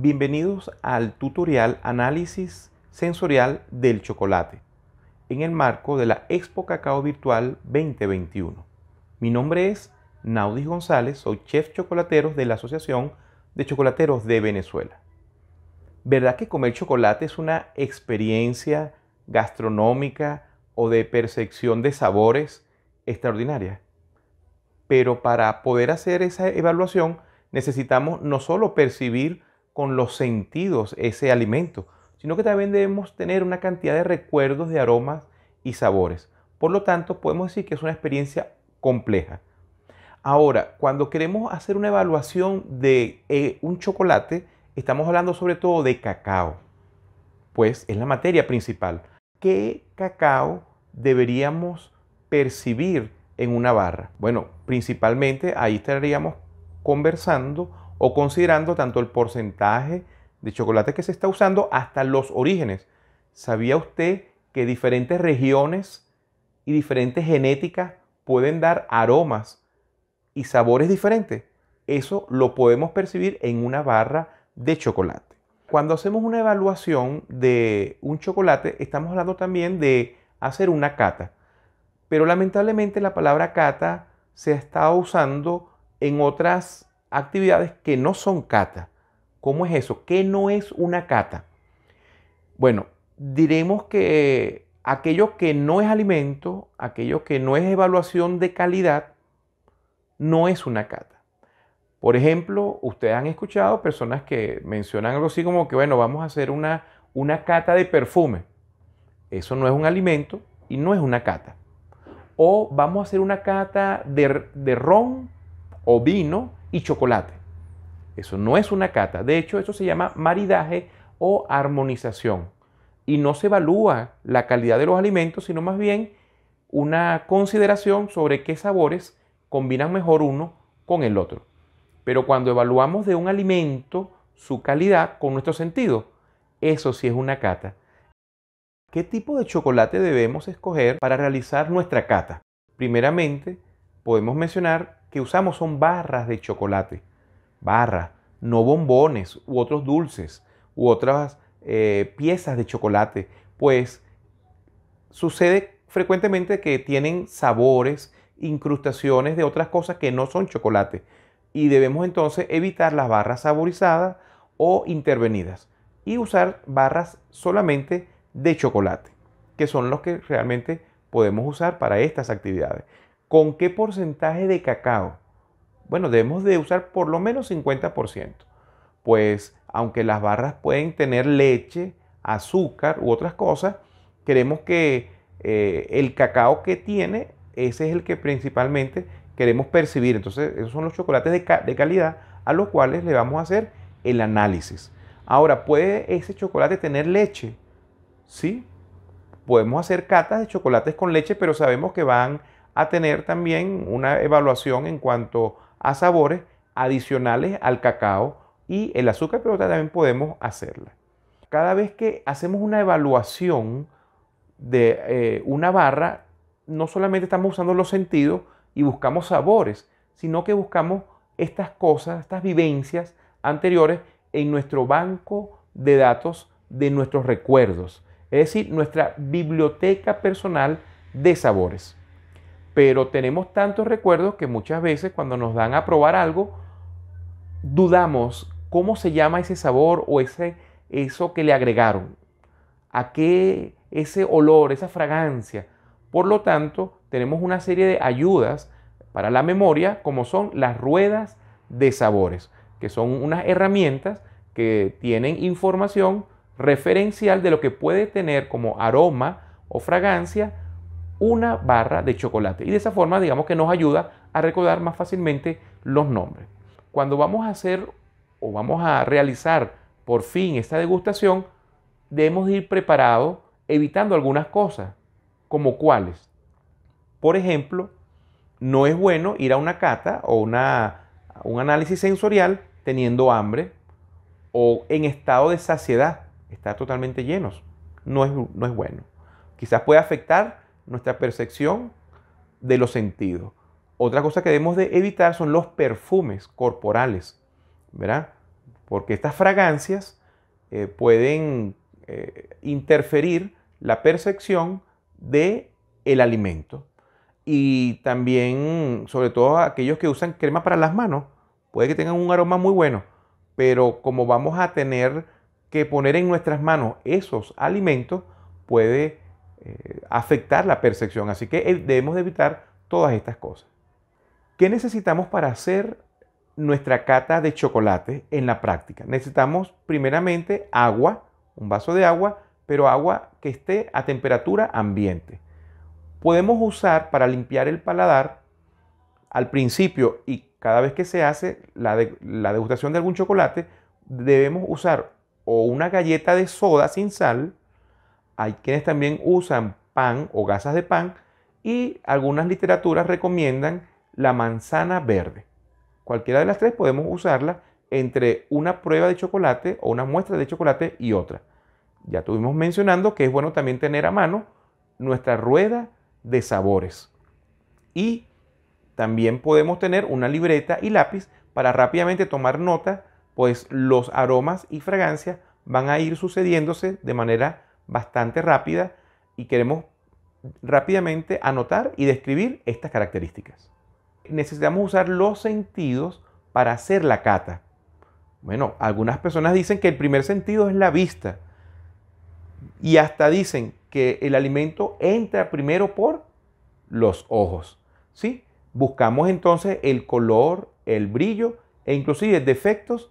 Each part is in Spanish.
Bienvenidos al tutorial Análisis Sensorial del Chocolate en el marco de la Expo Cacao Virtual 2021. Mi nombre es Naudis González, soy chef chocolateros de la Asociación de Chocolateros de Venezuela. ¿Verdad que comer chocolate es una experiencia gastronómica o de percepción de sabores extraordinaria? Pero para poder hacer esa evaluación necesitamos no solo percibir con los sentidos ese alimento, sino que también debemos tener una cantidad de recuerdos de aromas y sabores. Por lo tanto, podemos decir que es una experiencia compleja. Ahora, cuando queremos hacer una evaluación de eh, un chocolate, estamos hablando sobre todo de cacao, pues es la materia principal. ¿Qué cacao deberíamos percibir en una barra? Bueno, principalmente ahí estaríamos conversando o considerando tanto el porcentaje de chocolate que se está usando hasta los orígenes. ¿Sabía usted que diferentes regiones y diferentes genéticas pueden dar aromas y sabores diferentes? Eso lo podemos percibir en una barra de chocolate. Cuando hacemos una evaluación de un chocolate, estamos hablando también de hacer una cata. Pero lamentablemente la palabra cata se ha estado usando en otras actividades que no son cata. ¿Cómo es eso? ¿Qué no es una cata? Bueno, diremos que aquello que no es alimento, aquello que no es evaluación de calidad, no es una cata. Por ejemplo, ustedes han escuchado personas que mencionan algo así como que, bueno, vamos a hacer una, una cata de perfume. Eso no es un alimento y no es una cata. O vamos a hacer una cata de, de ron o vino y chocolate. Eso no es una cata. De hecho, eso se llama maridaje o armonización. Y no se evalúa la calidad de los alimentos, sino más bien una consideración sobre qué sabores combinan mejor uno con el otro. Pero cuando evaluamos de un alimento su calidad con nuestro sentido, eso sí es una cata. ¿Qué tipo de chocolate debemos escoger para realizar nuestra cata? Primeramente, podemos mencionar que usamos son barras de chocolate, barras, no bombones u otros dulces u otras eh, piezas de chocolate, pues sucede frecuentemente que tienen sabores, incrustaciones de otras cosas que no son chocolate y debemos entonces evitar las barras saborizadas o intervenidas y usar barras solamente de chocolate, que son los que realmente podemos usar para estas actividades. ¿Con qué porcentaje de cacao? Bueno, debemos de usar por lo menos 50%, pues aunque las barras pueden tener leche, azúcar u otras cosas, queremos que eh, el cacao que tiene, ese es el que principalmente queremos percibir. Entonces, esos son los chocolates de, de calidad a los cuales le vamos a hacer el análisis. Ahora, ¿puede ese chocolate tener leche? Sí, podemos hacer catas de chocolates con leche, pero sabemos que van a tener también una evaluación en cuanto a sabores adicionales al cacao y el azúcar, pero también podemos hacerla. Cada vez que hacemos una evaluación de eh, una barra, no solamente estamos usando los sentidos y buscamos sabores, sino que buscamos estas cosas, estas vivencias anteriores en nuestro banco de datos de nuestros recuerdos, es decir, nuestra biblioteca personal de sabores pero tenemos tantos recuerdos que muchas veces cuando nos dan a probar algo, dudamos cómo se llama ese sabor o ese, eso que le agregaron, a qué ese olor, esa fragancia. Por lo tanto, tenemos una serie de ayudas para la memoria, como son las ruedas de sabores, que son unas herramientas que tienen información referencial de lo que puede tener como aroma o fragancia una barra de chocolate. Y de esa forma, digamos que nos ayuda a recordar más fácilmente los nombres. Cuando vamos a hacer o vamos a realizar por fin esta degustación, debemos ir preparados evitando algunas cosas, como cuáles. Por ejemplo, no es bueno ir a una cata o una, un análisis sensorial teniendo hambre o en estado de saciedad, estar totalmente llenos. No es, no es bueno. Quizás puede afectar nuestra percepción de los sentidos. Otra cosa que debemos de evitar son los perfumes corporales, ¿verdad? Porque estas fragancias eh, pueden eh, interferir la percepción de el alimento. Y también, sobre todo aquellos que usan crema para las manos, puede que tengan un aroma muy bueno, pero como vamos a tener que poner en nuestras manos esos alimentos, puede eh, afectar la percepción. Así que eh, debemos evitar todas estas cosas. ¿Qué necesitamos para hacer nuestra cata de chocolate en la práctica? Necesitamos primeramente agua, un vaso de agua, pero agua que esté a temperatura ambiente. Podemos usar para limpiar el paladar al principio y cada vez que se hace la degustación de algún chocolate, debemos usar o una galleta de soda sin sal hay quienes también usan pan o gasas de pan y algunas literaturas recomiendan la manzana verde. Cualquiera de las tres podemos usarla entre una prueba de chocolate o una muestra de chocolate y otra. Ya tuvimos mencionando que es bueno también tener a mano nuestra rueda de sabores. Y también podemos tener una libreta y lápiz para rápidamente tomar nota, pues los aromas y fragancias van a ir sucediéndose de manera bastante rápida y queremos rápidamente anotar y describir estas características. Necesitamos usar los sentidos para hacer la cata. Bueno, algunas personas dicen que el primer sentido es la vista y hasta dicen que el alimento entra primero por los ojos. ¿sí? Buscamos entonces el color, el brillo e inclusive defectos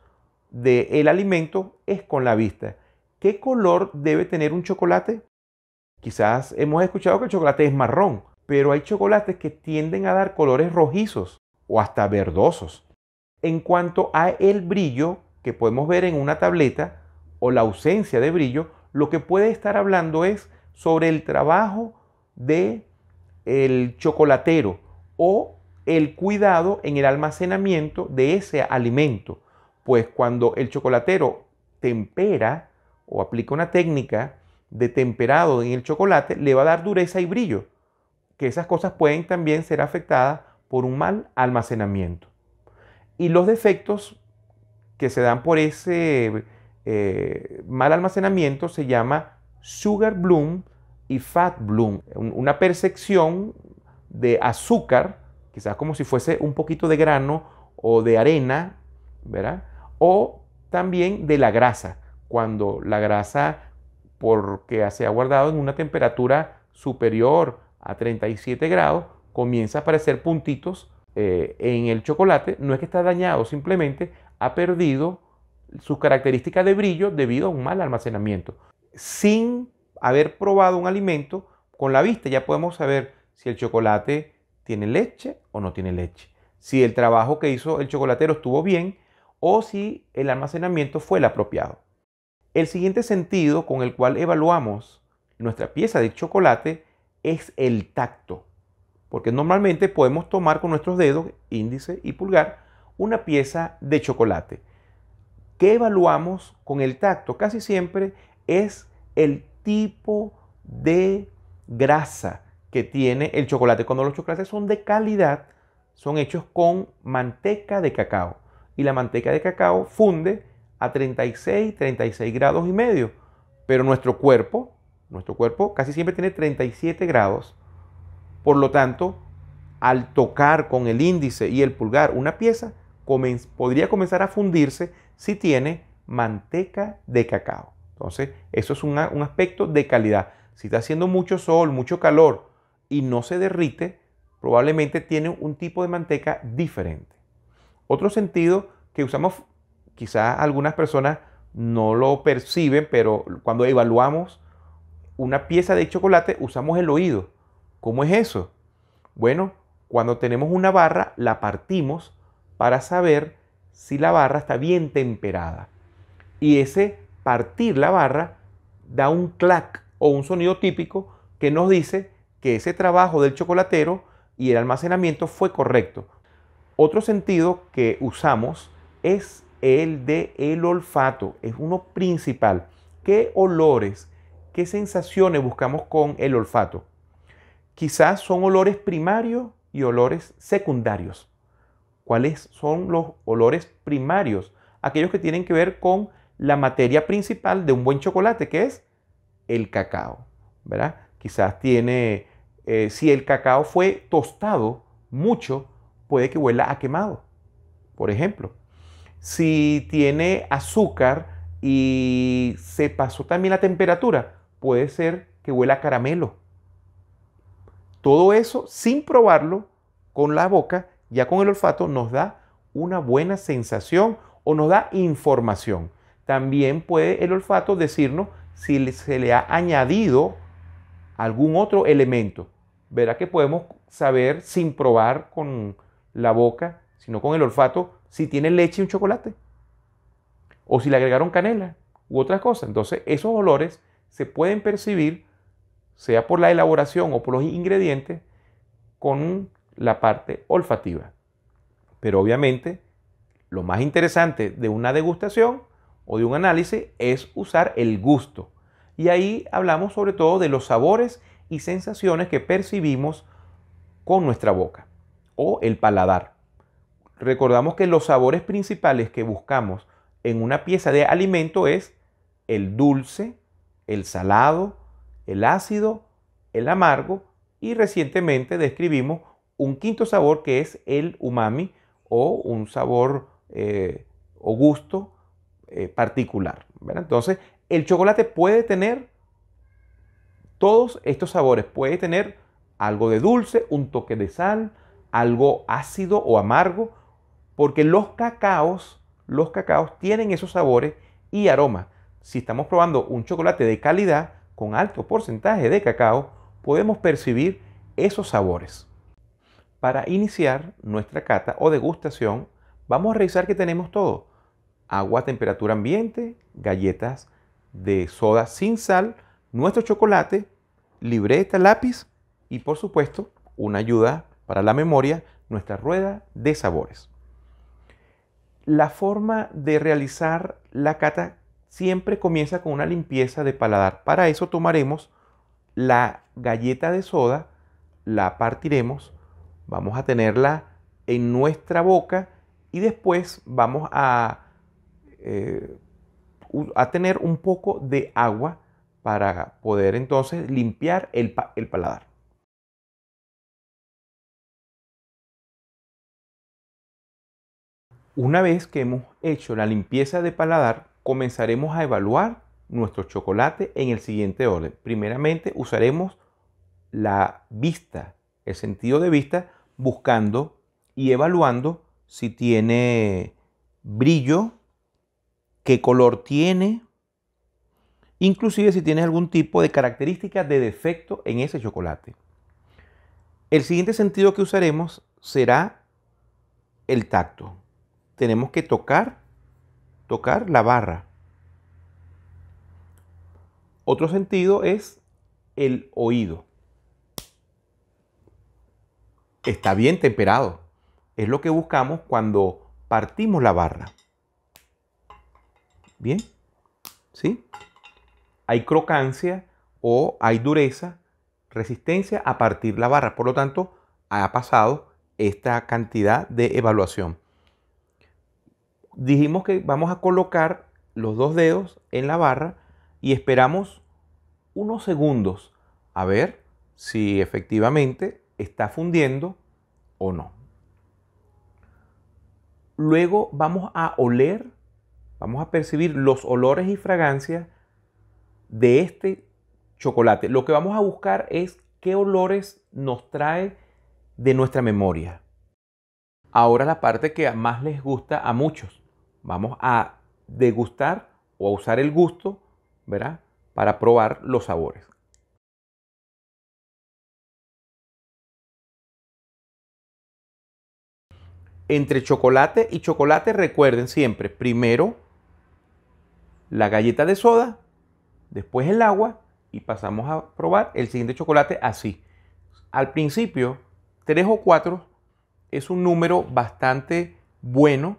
del alimento es con la vista. ¿Qué color debe tener un chocolate? Quizás hemos escuchado que el chocolate es marrón, pero hay chocolates que tienden a dar colores rojizos o hasta verdosos. En cuanto a el brillo que podemos ver en una tableta o la ausencia de brillo, lo que puede estar hablando es sobre el trabajo de el chocolatero o el cuidado en el almacenamiento de ese alimento, pues cuando el chocolatero tempera o aplica una técnica de temperado en el chocolate, le va a dar dureza y brillo, que esas cosas pueden también ser afectadas por un mal almacenamiento. Y los defectos que se dan por ese eh, mal almacenamiento se llama sugar bloom y fat bloom, una percepción de azúcar, quizás como si fuese un poquito de grano o de arena, ¿verdad? O también de la grasa cuando la grasa, porque se ha guardado en una temperatura superior a 37 grados, comienza a aparecer puntitos eh, en el chocolate, no es que está dañado, simplemente ha perdido sus características de brillo debido a un mal almacenamiento. Sin haber probado un alimento, con la vista ya podemos saber si el chocolate tiene leche o no tiene leche, si el trabajo que hizo el chocolatero estuvo bien o si el almacenamiento fue el apropiado. El siguiente sentido con el cual evaluamos nuestra pieza de chocolate es el tacto, porque normalmente podemos tomar con nuestros dedos, índice y pulgar, una pieza de chocolate. ¿Qué evaluamos con el tacto? Casi siempre es el tipo de grasa que tiene el chocolate. Cuando los chocolates son de calidad, son hechos con manteca de cacao. Y la manteca de cacao funde a 36, 36 grados y medio. Pero nuestro cuerpo, nuestro cuerpo casi siempre tiene 37 grados. Por lo tanto, al tocar con el índice y el pulgar una pieza, podría comenzar a fundirse si tiene manteca de cacao. Entonces, eso es un aspecto de calidad. Si está haciendo mucho sol, mucho calor y no se derrite, probablemente tiene un tipo de manteca diferente. Otro sentido que usamos quizás algunas personas no lo perciben, pero cuando evaluamos una pieza de chocolate usamos el oído. ¿Cómo es eso? Bueno, cuando tenemos una barra la partimos para saber si la barra está bien temperada. Y ese partir la barra da un clac o un sonido típico que nos dice que ese trabajo del chocolatero y el almacenamiento fue correcto. Otro sentido que usamos es el de el olfato. Es uno principal. ¿Qué olores, qué sensaciones buscamos con el olfato? Quizás son olores primarios y olores secundarios. ¿Cuáles son los olores primarios? Aquellos que tienen que ver con la materia principal de un buen chocolate, que es el cacao. ¿verdad? Quizás tiene, eh, si el cacao fue tostado mucho, puede que huela a quemado, por ejemplo. Si tiene azúcar y se pasó también la temperatura, puede ser que huela caramelo. Todo eso sin probarlo con la boca, ya con el olfato, nos da una buena sensación o nos da información. También puede el olfato decirnos si se le ha añadido algún otro elemento. Verá que podemos saber sin probar con la boca sino con el olfato, si tiene leche y un chocolate. O si le agregaron canela u otras cosas. Entonces, esos olores se pueden percibir, sea por la elaboración o por los ingredientes, con la parte olfativa. Pero obviamente, lo más interesante de una degustación o de un análisis es usar el gusto. Y ahí hablamos sobre todo de los sabores y sensaciones que percibimos con nuestra boca o el paladar. Recordamos que los sabores principales que buscamos en una pieza de alimento es el dulce, el salado, el ácido, el amargo y recientemente describimos un quinto sabor que es el umami o un sabor eh, o gusto eh, particular. Entonces, el chocolate puede tener todos estos sabores. Puede tener algo de dulce, un toque de sal, algo ácido o amargo, porque los cacaos, los cacaos tienen esos sabores y aromas. Si estamos probando un chocolate de calidad con alto porcentaje de cacao, podemos percibir esos sabores. Para iniciar nuestra cata o degustación, vamos a revisar que tenemos todo. Agua a temperatura ambiente, galletas de soda sin sal, nuestro chocolate, libreta, lápiz y por supuesto una ayuda para la memoria, nuestra rueda de sabores. La forma de realizar la cata siempre comienza con una limpieza de paladar. Para eso tomaremos la galleta de soda, la partiremos, vamos a tenerla en nuestra boca y después vamos a, eh, a tener un poco de agua para poder entonces limpiar el paladar. Una vez que hemos hecho la limpieza de paladar, comenzaremos a evaluar nuestro chocolate en el siguiente orden. Primeramente usaremos la vista, el sentido de vista, buscando y evaluando si tiene brillo, qué color tiene, inclusive si tiene algún tipo de característica de defecto en ese chocolate. El siguiente sentido que usaremos será el tacto tenemos que tocar, tocar la barra. Otro sentido es el oído. Está bien temperado. Es lo que buscamos cuando partimos la barra. ¿Bien? ¿Sí? Hay crocancia o hay dureza, resistencia a partir la barra. Por lo tanto, ha pasado esta cantidad de evaluación dijimos que vamos a colocar los dos dedos en la barra y esperamos unos segundos a ver si efectivamente está fundiendo o no. Luego vamos a oler, vamos a percibir los olores y fragancias de este chocolate. Lo que vamos a buscar es qué olores nos trae de nuestra memoria. Ahora la parte que más les gusta a muchos. Vamos a degustar o a usar el gusto, ¿verdad? Para probar los sabores. Entre chocolate y chocolate recuerden siempre, primero la galleta de soda, después el agua y pasamos a probar el siguiente chocolate así. Al principio, 3 o 4 es un número bastante bueno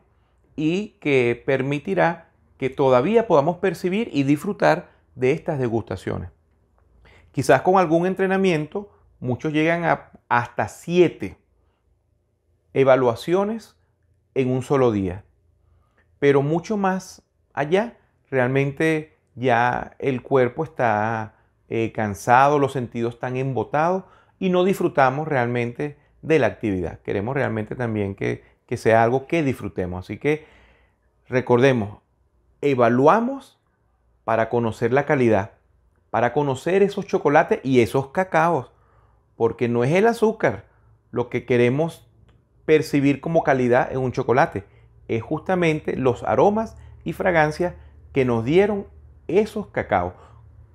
y que permitirá que todavía podamos percibir y disfrutar de estas degustaciones. Quizás con algún entrenamiento, muchos llegan a hasta siete evaluaciones en un solo día. Pero mucho más allá, realmente ya el cuerpo está eh, cansado, los sentidos están embotados y no disfrutamos realmente de la actividad. Queremos realmente también que que sea algo que disfrutemos. Así que recordemos, evaluamos para conocer la calidad, para conocer esos chocolates y esos cacaos, porque no es el azúcar lo que queremos percibir como calidad en un chocolate, es justamente los aromas y fragancias que nos dieron esos cacaos,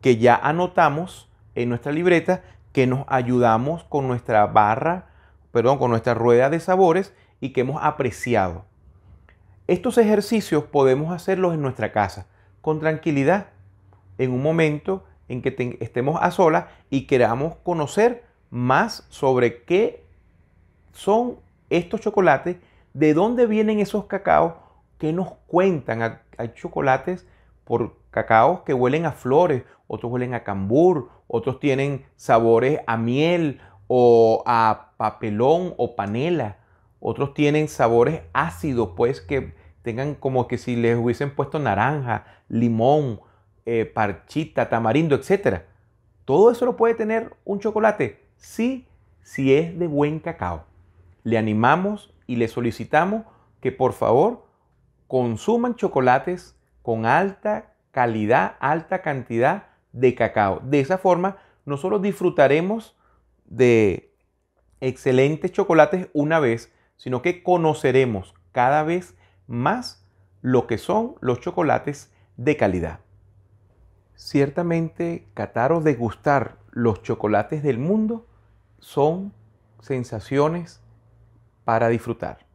que ya anotamos en nuestra libreta, que nos ayudamos con nuestra barra, perdón, con nuestra rueda de sabores y que hemos apreciado. Estos ejercicios podemos hacerlos en nuestra casa, con tranquilidad, en un momento en que estemos a solas y queramos conocer más sobre qué son estos chocolates, de dónde vienen esos cacaos, qué nos cuentan. Hay chocolates por cacaos que huelen a flores, otros huelen a cambur, otros tienen sabores a miel o a papelón o panela. Otros tienen sabores ácidos, pues que tengan como que si les hubiesen puesto naranja, limón, eh, parchita, tamarindo, etc. Todo eso lo puede tener un chocolate, sí, si es de buen cacao. Le animamos y le solicitamos que por favor consuman chocolates con alta calidad, alta cantidad de cacao. De esa forma, nosotros disfrutaremos de excelentes chocolates una vez, sino que conoceremos cada vez más lo que son los chocolates de calidad. Ciertamente, catar o degustar los chocolates del mundo son sensaciones para disfrutar.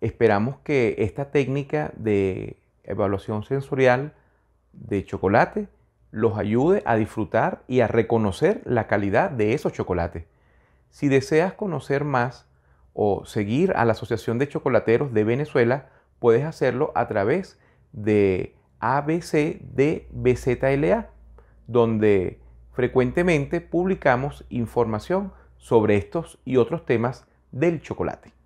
Esperamos que esta técnica de evaluación sensorial de chocolate los ayude a disfrutar y a reconocer la calidad de esos chocolates. Si deseas conocer más o seguir a la Asociación de Chocolateros de Venezuela, puedes hacerlo a través de ABCDBZLA, donde frecuentemente publicamos información sobre estos y otros temas del chocolate.